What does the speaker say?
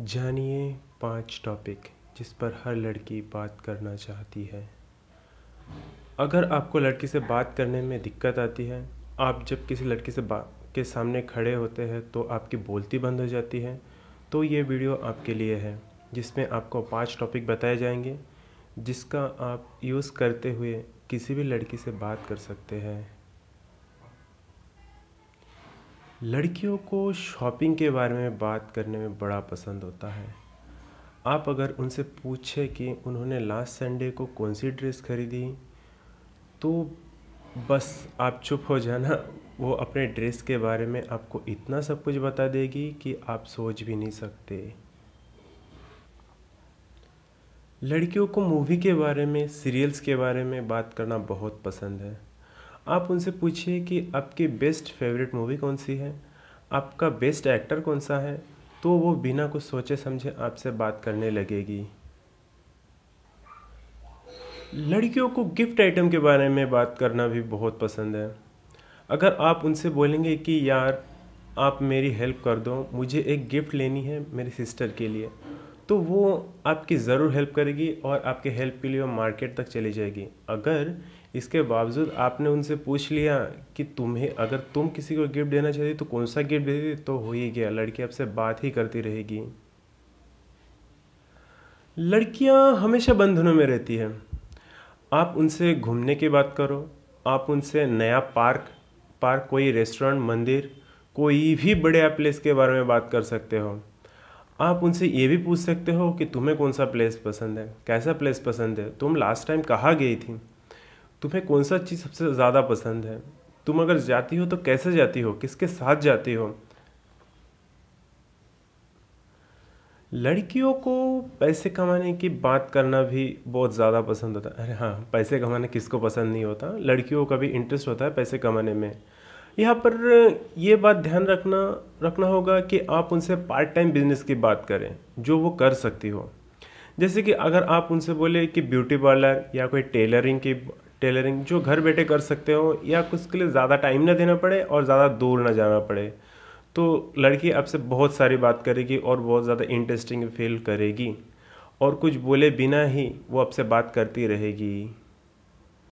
जानिए पांच टॉपिक जिस पर हर लड़की बात करना चाहती है अगर आपको लड़की से बात करने में दिक्कत आती है आप जब किसी लड़की से बात के सामने खड़े होते हैं तो आपकी बोलती बंद हो जाती है तो ये वीडियो आपके लिए है जिसमें आपको पांच टॉपिक बताए जाएंगे जिसका आप यूज़ करते हुए किसी भी लड़की से बात कर सकते हैं लड़कियों को शॉपिंग के बारे में बात करने में बड़ा पसंद होता है आप अगर उनसे पूछें कि उन्होंने लास्ट संडे को कौन सी ड्रेस खरीदी तो बस आप चुप हो जाना वो अपने ड्रेस के बारे में आपको इतना सब कुछ बता देगी कि आप सोच भी नहीं सकते लड़कियों को मूवी के बारे में सीरियल्स के बारे में बात करना बहुत पसंद है आप उनसे पूछिए कि आपकी बेस्ट फेवरेट मूवी कौन सी है आपका बेस्ट एक्टर कौन सा है तो वो बिना कुछ सोचे समझे आपसे बात करने लगेगी लड़कियों को गिफ्ट आइटम के बारे में बात करना भी बहुत पसंद है अगर आप उनसे बोलेंगे कि यार आप मेरी हेल्प कर दो मुझे एक गिफ्ट लेनी है मेरी सिस्टर के लिए तो वो आपकी ज़रूर हेल्प करेगी और आपके हेल्प के लिए वो मार्केट तक चली जाएगी अगर इसके बावजूद आपने उनसे पूछ लिया कि तुम्हें अगर तुम किसी को गिफ्ट देना चाहती तो कौन सा गिफ्ट देती तो हो ही गया लड़की आपसे बात ही करती रहेगी लड़कियां हमेशा बंधनों में रहती हैं आप उनसे घूमने की बात करो आप उनसे नया पार्क पार्क कोई रेस्टोरेंट मंदिर कोई भी बड़े प्लेस के बारे में बात कर सकते हो आप उनसे ये भी पूछ सकते हो कि तुम्हें कौन सा प्लेस पसंद है कैसा प्लेस पसंद है तुम लास्ट टाइम कहाँ गई थी तुम्हें कौन सा चीज़ सबसे ज़्यादा पसंद है तुम अगर जाती हो तो कैसे जाती हो किसके साथ जाती हो लड़कियों को पैसे कमाने की बात करना भी बहुत ज़्यादा पसंद होता है अरे हाँ पैसे कमाने किसको पसंद नहीं होता लड़कियों का भी इंटरेस्ट होता है पैसे कमाने में यहाँ पर ये बात ध्यान रखना रखना होगा कि आप उनसे पार्ट टाइम बिजनेस की बात करें जो वो कर सकती हो जैसे कि अगर आप उनसे बोले कि ब्यूटी पार्लर या कोई टेलरिंग की टेलरिंग जो घर बैठे कर सकते हो या उसके लिए ज़्यादा टाइम ना देना पड़े और ज़्यादा दूर ना जाना पड़े तो लड़की आपसे बहुत सारी बात करेगी और बहुत ज़्यादा इंटरेस्टिंग फील करेगी और कुछ बोले बिना ही वो आपसे बात करती रहेगी